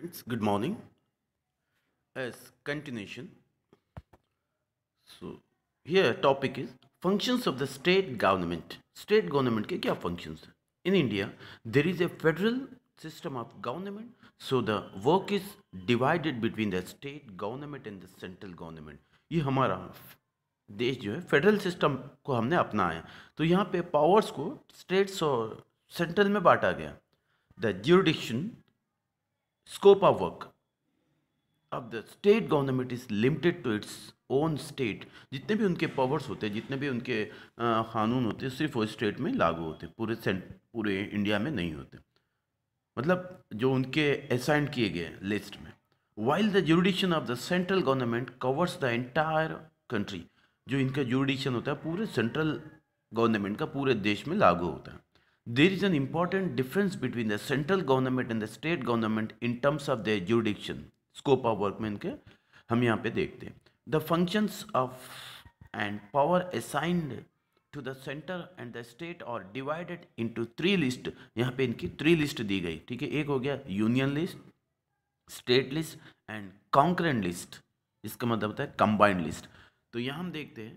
It's good morning. As continuation, so here topic is functions of the state government. State government ke kya functions हैं? In India, there is a federal system of government, so the work is divided between the state government and the central government. ye hamara देश जो है federal system को हमने अपनाया तो यहाँ पे पावर्स को स्टेट्स और सेंट्रल में बांटा गया the jurisdiction Scope of work of the state government is limited to its own state जितने भी उनके पावर्स होते हैं जितने भी उनके कानून होते हैं सिर्फ वो स्टेट में लागू होते हैं पूरे सेंट पूरे इंडिया में नहीं होते मतलब जो उनके असाइन किए गए लिस्ट में while the jurisdiction of the central government covers the entire country जो इनका जुडिशन होता है पूरे सेंट्रल गवर्नमेंट का पूरे देश में लागू होता है There is an important difference between the central government and the state government in terms of their jurisdiction. Scope of workman के हम यहाँ पे देखते हैं the functions of and power assigned to the centre and the state और divided into three list यहाँ पे इनकी थ्री लिस्ट दी गई ठीक है एक हो गया union list state list and concurrent list इसका मतलब होता है कंबाइंड लिस्ट तो यहाँ हम देखते हैं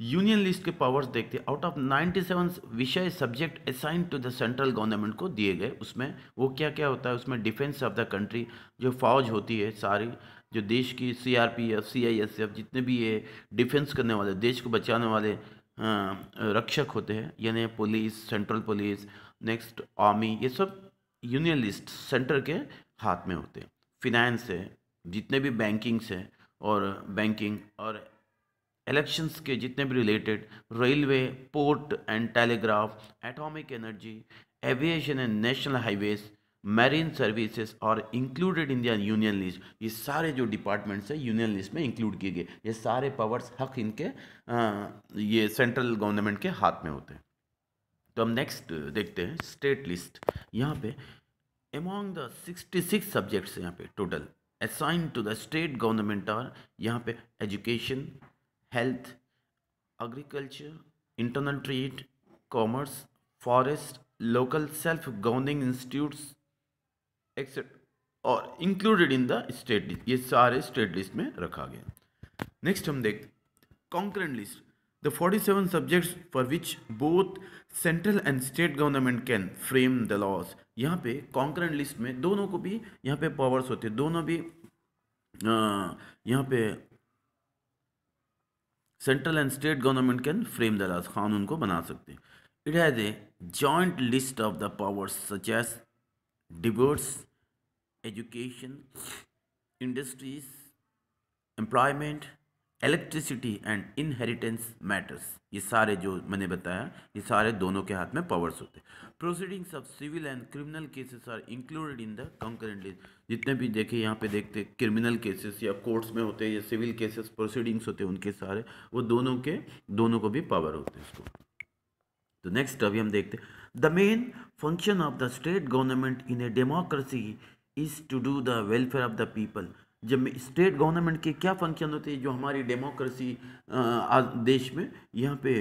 यूनियन लिस्ट के पावर्स देखते हैं आउट ऑफ 97 विषय subject assign to the central government को दिए गए उसमें वो क्या क्या होता है उसमें डिफेंस ऑफ द कंट्री जो फौज होती है सारी जो देश की C R P F C I S F जितने भी ये डिफेंस करने वाले देश को बचाने वाले रक्षक होते हैं यानी police central police next army ये सब यूनियन लिस्ट सेंटर के हाथ में होते हैं फिनेंस है जितने भी बैंकिंग्स हैं और बैंकिंग और इलेक्शंस के जितने भी related railway port and telegraph atomic energy aviation and national highways marine services और इंक्लूडेड इंडियन यूनियन लिस्ट ये सारे जो डिपार्टमेंट्स हैं यूनियन लिस्ट में इंक्लूड किए गए ये सारे पावर्स हक इनके आ, ये सेंट्रल गवर्नमेंट के हाथ में होते हैं तो हम नेक्स्ट देखते हैं स्टेट लिस्ट यहाँ पे among the sixty six subjects यहाँ पे total assign to the state government और यहाँ पे education health agriculture internal trade commerce forest local self governing institutes, etc. और included in the state list ये सारे स्टेट लिस्ट में रखा गया नेक्स्ट हम देखते concurrent list the forty seven subjects for which both central and state government can frame the laws यहाँ पे कॉन्करेंट लिस्ट में दोनों को भी यहाँ पे पावर्स होते हैं दोनों भी आ, यहाँ पे central and state government can frame the laws कानून को बना सकते हैं it has a joint list of the powers such as divorce education industries employment electricity and inheritance matters ये सारे जो मैंने बताया ये सारे दोनों के हाथ में पावर्स होते हैं proceedings of civil and criminal cases are included in the list जितने भी देखे यहाँ पे देखते क्रिमिनल केसेस या कोर्ट्स में होते हैं या सिविल केसेस प्रोसीडिंग्स होते हैं उनके सारे वो दोनों के दोनों को भी पावर होते हैं इसको तो नेक्स्ट अभी हम देखते हैं the main function of the state government in a democracy is to do the welfare of the people जब स्टेट गवर्नमेंट के क्या फंक्शन होते हैं जो हमारी डेमोक्रेसी देश में यहाँ पे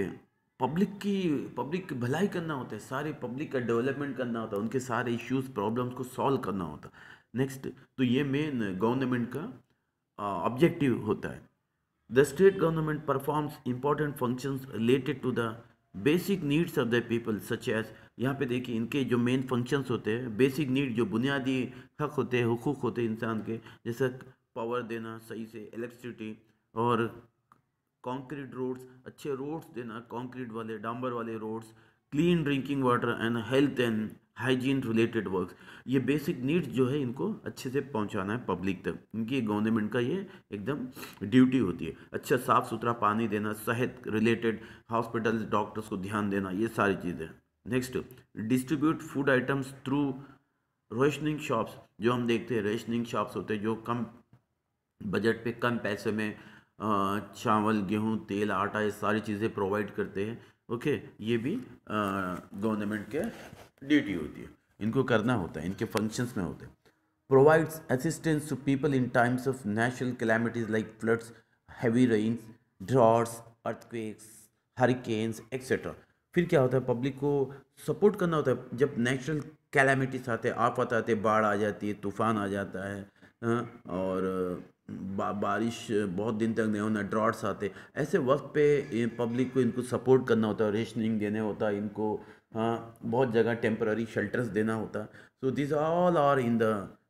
पब्लिक की पब्लिक की भलाई करना होता है सारे पब्लिक का डेवलपमेंट करना होता है उनके सारे इश्यूज प्रॉब्लम्स को सॉल्व करना होता है नेक्स्ट तो ये मेन गवर्नमेंट का ऑब्जेक्टिव होता है the state government performs important functions related to the basic needs of the people such as यहाँ पे देखिए इनके जो मेन फंक्शंस होते हैं बेसिक नीड जो बुनियादी हक होते हैं हुकूक होते हैं इंसान के जैसे पावर देना सही से इलेक्ट्रिसिटी और कंक्रीट रोड्स अच्छे रोड्स देना कंक्रीट वाले डांबर वाले roads clean drinking water and health and hygiene related work ये बेसिक नीड्स जो है इनको अच्छे से पहुंचाना है पब्लिक तक इनकी गवर्नमेंट का ये एकदम ड्यूटी होती है अच्छा साफ़ सुथरा पानी देना सेहत रिलेटेड हॉस्पिटल डॉक्टर्स को ध्यान देना ये सारी चीज़ें next distribute food items through rationing shops जो हम देखते हैं रेशनिंग शॉप्स होते हैं जो कम बजट पे कम पैसे में चावल गेहूँ तेल आटा ये सारी चीज़ें प्रोवाइड करते हैं ओके ये भी गवर्नमेंट के ड्यूटी होती है इनको करना होता है इनके फंक्शंस में होते हैं provides assistance to people in times of natural calamities like floods heavy rains droughts earthquakes hurricanes etcetera फिर क्या होता है पब्लिक को सपोर्ट करना होता है जब नेचुरल कैलामिटीज आते हैं आफत आते बाढ़ आ जाती है तूफान आ जाता है और बा, बारिश बहुत दिन तक नहीं होना ड्रॉट्स आते ऐसे वक्त पे पब्लिक को इनको सपोर्ट करना होता है रेशनिंग देने होता है इनको हाँ बहुत जगह टेम्प्ररी शेल्टर्स देना होता so this all are in the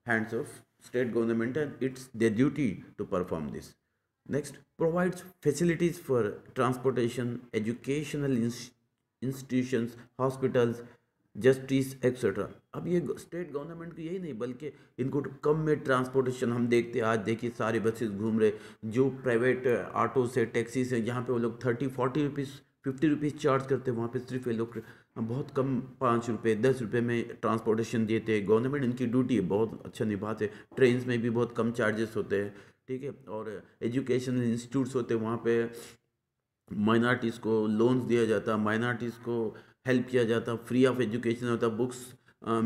hands of state government and it's the duty to perform this next provides facilities for transportation educational institutions hospitals justice etcetera अब ये स्टेट गवर्नमेंट की यही नहीं बल्कि इनको तो कम में ट्रांसपोर्टेशन हम देखते हैं आज देखिए सारे बसेस घूम रहे जो प्राइवेट ऑटो से टैक्सी से जहाँ पे वो लोग thirty forty rupees fifty rupees charge करते हैं वहाँ पे सिर्फ ये लोग बहुत कम पाँच रुपये दस रुपये में ट्रांसपोर्टेशन देते हैं गवर्नमेंट इनकी ड्यूटी है बहुत अच्छा निभाते हैं ट्रेन में भी बहुत कम चार्जेस होते हैं ठीक है और एजुकेशन इंस्टीट्यूट्स होते हैं वहाँ पर माइनॉरिटीज़ को लोन्स दिया जाता है माइनॉरिटीज़ को हेल्प किया जाता फ्री ऑफ एजुकेशन होता बुक्स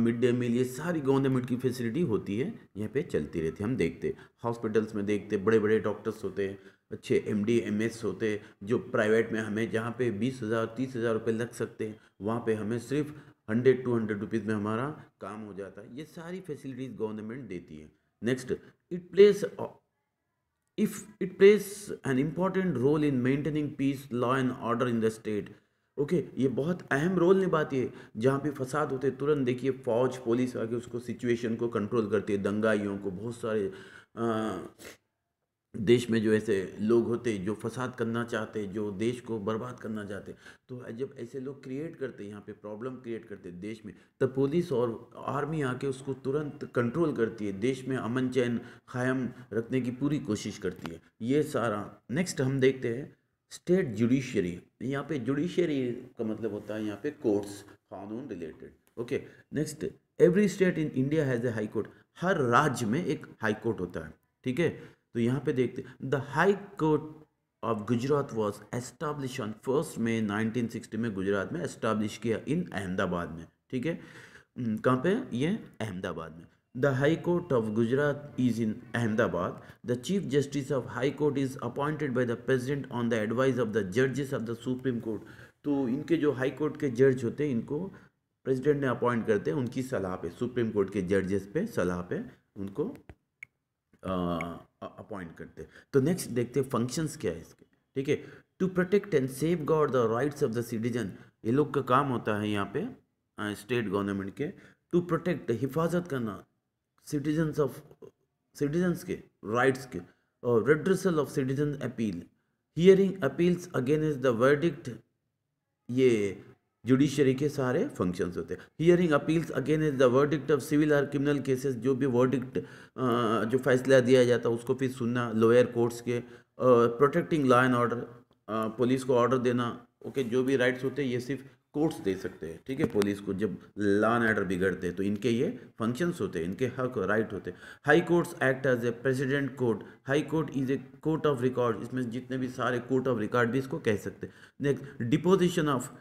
मिड डे मील ये सारी गवर्नमेंट की फैसिलिटी होती है यहाँ पे चलती रहती है हम देखते हॉस्पिटल्स में देखते बड़े बड़े डॉक्टर्स होते हैं अच्छे एम डी एम एस होते जो प्राइवेट में हमें जहाँ पे बीस हज़ार तीस हज़ार रुपये लग सकते हैं वहाँ पे हमें सिर्फ हंड्रेड टू हंड्रेड रुपीज़ में हमारा काम हो जाता है ये सारी फैसिलिटीज़ गवर्नमेंट देती है next it plays if it plays an important role in maintaining peace law and order in the state okay ये बहुत अहम रोल निभाती है जहाँ पे फसाद होते हैं तुरंत देखिए फौज पुलिस आके उसको सिचुएशन को कंट्रोल करती है दंगाइयों को बहुत सारे आ, देश में जो ऐसे लोग होते जो फसाद करना चाहते जो देश को बर्बाद करना चाहते तो जब ऐसे लोग क्रिएट करते यहाँ पे प्रॉब्लम क्रिएट करते देश में तब पुलिस और आर्मी आके उसको तुरंत कंट्रोल करती है देश में अमन चैन कायम रखने की पूरी कोशिश करती है ये सारा नेक्स्ट हम देखते हैं स्टेट जुडिशरी यहाँ पे जुडिशरी का मतलब होता है यहाँ पे कोर्ट्स कानून related okay next every state in India has a high court हर राज्य में एक हाई कोर्ट होता है ठीक है तो यहाँ पे देखते the high court of Gujarat was establish on first में 1960 में गुजरात में एस्टाब्लिश किया इन अहमदाबाद में ठीक है hmm, कहाँ पे ये अहमदाबाद में The High Court of Gujarat is in Ahmedabad. The Chief Justice of High Court is appointed by the President on the advice of the judges of the Supreme Court. तो इनके जो हाई कोर्ट के जज होते हैं इनको president ने appoint करते हैं उनकी सलाह पे सुप्रीम कोर्ट के जजेस पे सलाह पे उनको अपॉइंट करते हैं तो नेक्स्ट देखते हैं फंक्शंस क्या है इसके ठीक है to protect and safeguard the rights of the citizen ये लोग का काम होता है यहाँ पे स्टेट गवर्नमेंट के टू प्रोटेक्ट हिफाजत करना सिटीजन्स ऑफ सिटीजन्स के राइट्स के और redressal of citizen appeal hearing appeals against the verdict ये जुडिशरी के सारे फंक्शंस होते हैं hearing appeals against the verdict of civil और क्रिमिनल केसेस जो भी वर्डिक्ट जो फैसला दिया जाता है उसको फिर सुनना लोअर कोर्ट्स के protecting law and order police को ऑर्डर देना ओके okay, जो भी राइट्स होते हैं ये सिर्फ कोर्ट्स दे सकते हैं ठीक है पुलिस को जब लॉ एंड ऑर्डर बिगड़ते हैं तो इनके ये फंक्शंस होते हैं इनके हक राइट होते हैं high courts act as a president court high court is a court of record इसमें जितने भी सारे कोर्ट ऑफ रिकॉर्ड भी इसको कह सकते हैं next deposition of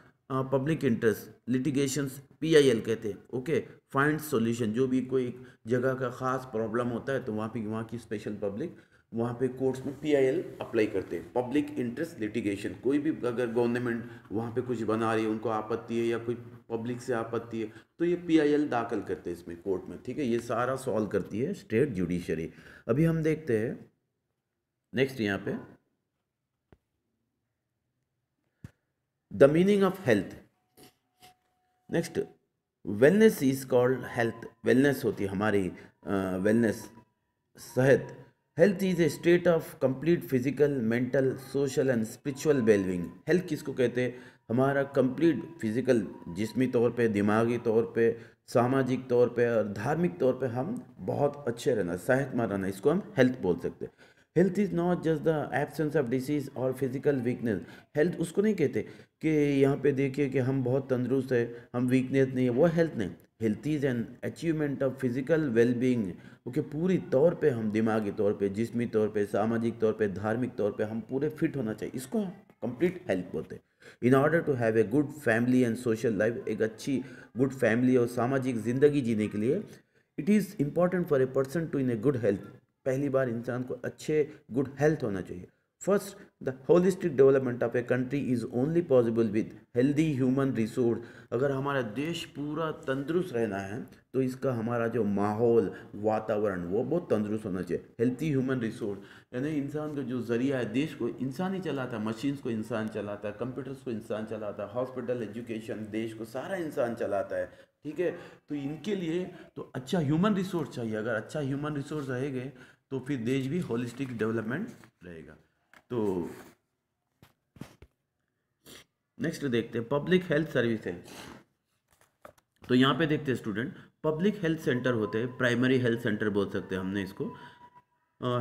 public interest litigation L कहते हैं ओके फाइंड सोल्यूशन जो भी कोई जगह का खास प्रॉब्लम होता है तो वहाँ पे वहाँ की स्पेशल पब्लिक वहाँ पे कोर्ट्स में पीआईएल अप्लाई करते हैं पब्लिक इंटरेस्ट लिटिगेशन कोई भी अगर गवर्नमेंट वहाँ पे कुछ बना रही है उनको आपत्ति है या कोई पब्लिक से आपत्ति है तो ये पीआईएल दाखिल करते हैं इसमें कोर्ट में ठीक है ये सारा सॉल्व करती है स्टेट जुडिशरी अभी हम देखते हैं नेक्स्ट यहाँ पे the meaning of health next wellness is called health wellness होती है हमारी वेलनेस सेहत health is a state of complete physical mental social and spiritual wellbeing health किसको कहते हैं हमारा कंप्लीट फिजिकल जिसमी तौर पे दिमागी तौर पे सामाजिक तौर पे और धार्मिक तौर पे हम बहुत अच्छे रहना सेहतमंद रहना इसको हम हेल्थ बोल सकते हैं health is not just the absence of disease और फिजिकल वीकनेस हेल्थ उसको नहीं कहते कि यहाँ पे देखिए कि हम बहुत तंदुरुस्त है हम वीकनेस नहीं है वो हेल्थ नहीं health is an achievement of physical wellbeing okay पूरी तौर पे हम दिमागी तौर पे जिसमी तौर पे सामाजिक तौर पे धार्मिक तौर पे हम पूरे फिट होना चाहिए इसको हम कंप्लीट हेल्थ बोलते हैं in order to have a good family and social life एक अच्छी गुड फैमिली और सामाजिक ज़िंदगी जीने के लिए it is important for a person to in a good health पहली बार इंसान को अच्छे गुड हेल्थ होना चाहिए First, the holistic development of a country is only possible with healthy human resource अगर हमारा देश पूरा तंदुरुस्त रहना है तो इसका हमारा जो माहौल वातावरण वो बहुत तंदुरुस्त होना चाहिए हेल्थी ह्यूमन रिसोर्स यानी इंसान का जो जरिया है देश को इंसान ही चलाता है मशीन्स को इंसान चलाता है कंप्यूटर्स को इंसान चलाता है हॉस्पिटल एजुकेशन देश को सारा इंसान चलाता है ठीक है तो इनके लिए तो अच्छा ह्यूमन रिसोर्स चाहिए अगर अच्छा ह्यूमन रिसोर्स रहेगा तो फिर देश भी होलिस्टिक डेवलपमेंट रहेगा तो नेक्स्ट देखते हैं पब्लिक हेल्थ सर्विसेज तो यहाँ पे देखते हैं स्टूडेंट पब्लिक हेल्थ सेंटर होते हैं प्राइमरी हेल्थ सेंटर बोल सकते हैं हमने इसको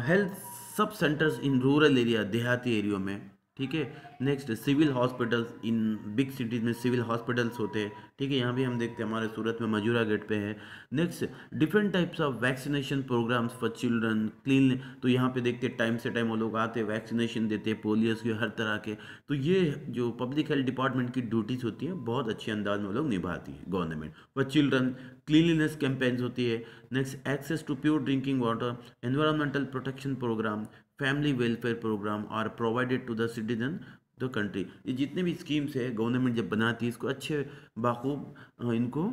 हेल्थ सब सेंटर्स इन रूरल एरिया देहाती एरियो में ठीक है next civil hospitals in big cities में सिविल हॉस्पिटल्स होते हैं ठीक है यहाँ भी हम देखते हैं हमारे सूरत में मजूरा गेट पे है next different types of vaccination programs for children clean तो यहाँ पे देखते हैं टाइम से टाइम वो लोग आते हैं वैक्सीनेशन देते हैं पोलियस के हर तरह के तो ये जो पब्लिक हेल्थ डिपार्टमेंट की ड्यूटीज़ होती हैं बहुत अच्छे अंदाज में वो लोग निभाती है government for children cleanliness campaigns होती है next access to pure drinking water environmental protection program family welfare program are provided to the citizen the country ये जितने भी स्कीम्स है गवर्नमेंट जब बनाती है इसको अच्छे बाखूब इनको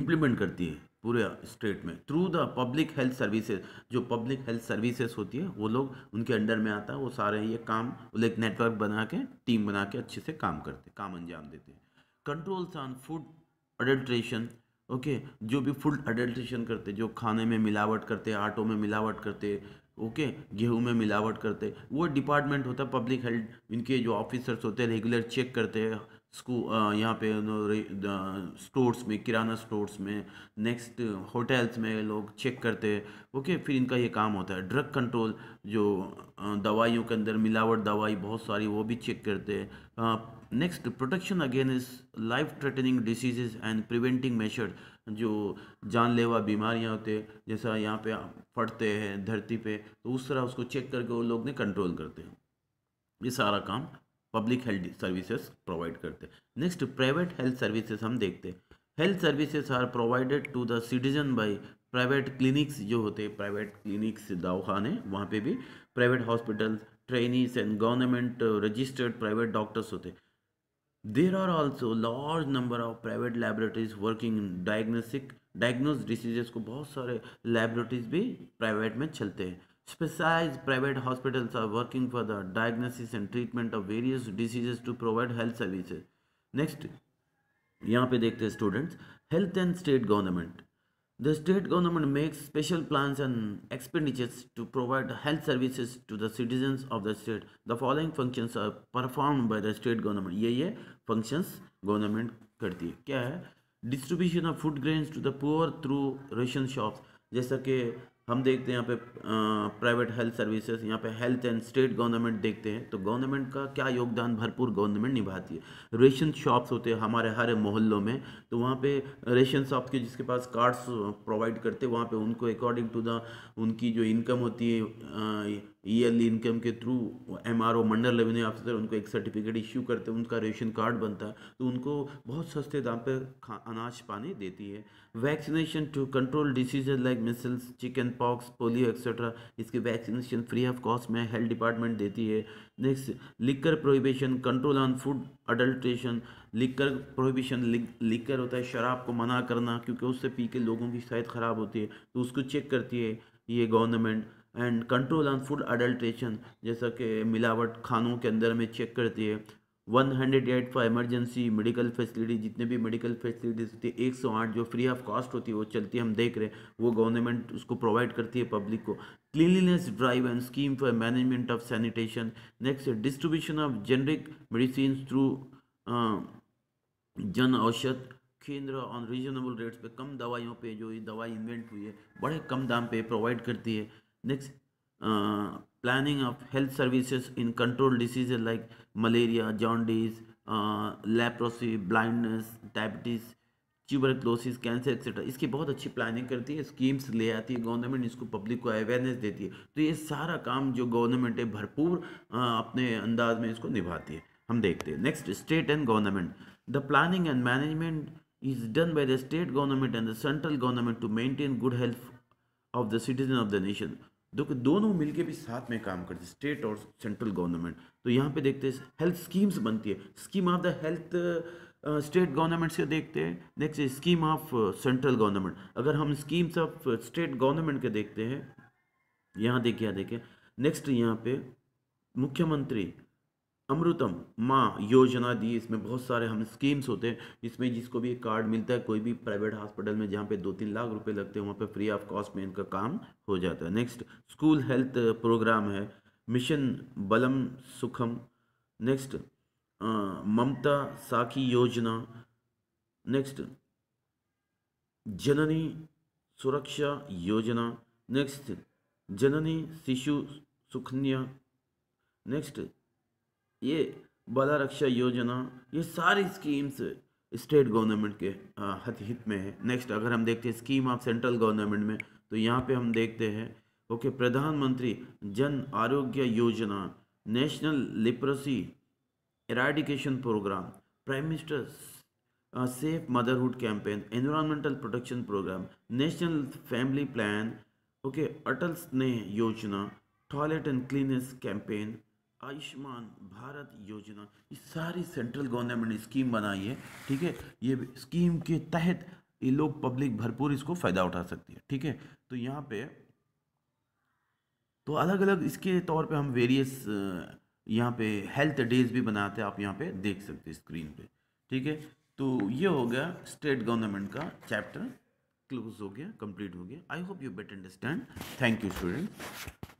इम्प्लीमेंट करती है पूरे स्टेट में through the public health services जो पब्लिक हेल्थ सर्विसेज होती है वो लोग उनके अंडर में आता है वो सारे ये काम एक नेटवर्क बना के टीम बना के अच्छे से काम करते काम अंजाम देते हैं controls on food adulteration okay जो भी फूड अडल्ट्रेशन करते जो खाने में मिलावट करते आटो में मिलावट करते ओके गेहूं में मिलावट करते वो डिपार्टमेंट होता है पब्लिक हेल्थ इनके जो ऑफिसर्स होते हैं रेगुलर चेक करते हैं स्कू यहाँ पे स्टोर्स में किराना स्टोर्स में नेक्स्ट होटल्स में लोग चेक करते हैं ओके फिर इनका ये काम होता है ड्रग कंट्रोल जो दवाइयों के अंदर मिलावट दवाई बहुत सारी वो भी चेक करते हैं हाँ, next protection against life threatening diseases and preventing measure जो जानलेवा बीमारियां होते हैं जैसा यहाँ पे फटते हैं धरती पे तो उस तरह उसको चेक करके वो लोग ने कंट्रोल करते हैं ये सारा काम पब्लिक हेल्थ सर्विसेज प्रोवाइड करते हैं नेक्स्ट प्राइवेट हेल्थ सर्विसेज हम देखते हैं health services are provided to the citizen by private clinics जो होते हैं प्राइवेट क्लिनिक्स दवाखाने वहाँ पे भी private hospitals trainees and government registered private doctors होते हैं There are also large number of private laboratories working in diagnostic diagnose diseases को बहुत सारे laboratories भी private में चलते हैं Specialized private hospitals are working for the diagnosis and treatment of various diseases to provide health services. Next, यहाँ पे देखते हैं students health and state government The state government makes special plans and expenditures to provide health services to the citizens of the state. The following functions are performed by the state government. ये ये functions government करती है क्या है distribution of food grains to the poor through ration shops जैसा कि हम देखते हैं यहाँ पे प्राइवेट हेल्थ सर्विसेज यहाँ पे हेल्थ एंड स्टेट गवर्नमेंट देखते हैं तो गवर्नमेंट का क्या योगदान भरपूर गवर्नमेंट निभाती है रेशन शॉप्स होते हैं हमारे हर मोहल्लों में तो वहाँ पे रेशन शॉप के जिसके पास कार्ड्स प्रोवाइड करते हैं वहाँ पे उनको अकॉर्डिंग टू द उनकी जो इनकम होती है ईयरली e इनकम के through M R O mandal revenue officer उनको एक सर्टिफिकेट इश्यू करते हैं उनका रेशन कार्ड बनता है तो उनको बहुत सस्ते दाम पर अनाज पानी देती है vaccination to control diseases like measles chicken pox polio etcetera इसकी वैक्सीनेशन फ्री ऑफ कॉस्ट में हेल्थ डिपार्टमेंट देती है next liquor prohibition control on food adulteration liquor prohibition liquor होता है शराब को मना करना क्योंकि उससे पी के लोगों की सेहत ख़राब होती है तो उसको चेक करती है ये government and control on food adulteration जैसा कि मिलावट खानों के अंदर में चेक करती है one hundred eight for emergency medical facility जितने भी मेडिकल फैसिलिटीज होती है एक सौ आठ जो फ्री ऑफ कॉस्ट होती है वो चलती है हम देख रहे हैं वो गवर्नमेंट उसको प्रोवाइड करती है पब्लिक को cleanliness drive and scheme for management of sanitation next distribution of generic medicine through Jan Aushadh केंद्र ऑन रीजनेबल रेट्स पे कम दवाइयों पे जो ये दवाई इन्वेंट हुई है बड़े कम दाम पे प्रोवाइड करती है next planning of health services in control diseases like malaria jaundice leprosy blindness diabetes blindness tuberculosis cancer etcetera इसकी बहुत अच्छी प्लानिंग करती है स्कीम्स ले आती है गवर्नमेंट इसको पब्लिक को अवेयरनेस देती है तो ये सारा काम जो गवर्नमेंट है भरपूर uh, अपने अंदाज में इसको निभाती है हम देखते हैं next state and government the planning and management is done by the state government and the central government to maintain good health of the citizen of the nation देखो दोनों मिलके भी साथ में काम करते हैं स्टेट और सेंट्रल गवर्नमेंट तो यहाँ पे देखते हैं हेल्थ स्कीम्स बनती है scheme of the health state government से देखते हैं next scheme of central government अगर हम स्कीम्स ऑफ स्टेट गवर्नमेंट के देखते हैं यहाँ देखिए यहाँ देखिए नेक्स्ट यहाँ पे मुख्यमंत्री अमृतम माँ योजना दी इसमें बहुत सारे हम स्कीम्स होते हैं इसमें जिसको भी एक कार्ड मिलता है कोई भी प्राइवेट हॉस्पिटल में जहाँ पे दो तीन लाख रुपए लगते हैं वहाँ पे फ्री ऑफ कॉस्ट में इनका काम हो जाता है नेक्स्ट स्कूल हेल्थ प्रोग्राम है मिशन बलम सुखम नेक्स्ट ममता साखी योजना नेक्स्ट जननी सुरक्षा योजना नेक्स्ट जननी शिशु सुखन्या नेक्स्ट ये बाला रक्षा योजना ये सारी स्कीम्स स्टेट गवर्नमेंट के हित में है नेक्स्ट अगर हम देखते हैं स्कीम ऑफ सेंट्रल गवर्नमेंट में तो यहाँ पे हम देखते हैं ओके प्रधानमंत्री Jan Arogya Yojana national leprosy eradication program prime minister safe motherhood campaign environmental protection program national family plan okay Atal Sneh Yojana toilet and cleanness campaign Ayushman Bharat Yojana ये सारी सेंट्रल गवर्नमेंट ने स्कीम बनाई है ठीक है ये स्कीम के तहत ये लोग पब्लिक भरपूर इसको फ़ायदा उठा सकती है ठीक है तो यहाँ पे तो अलग अलग इसके तौर पे हम वेरियस यहाँ पे हेल्थ डेज भी बनाते हैं आप यहाँ पे देख सकते हैं स्क्रीन पे ठीक है तो ये हो गया स्टेट गवर्नमेंट का चैप्टर क्लोज हो गया कंप्लीट हो गया I hope you better understand thank you student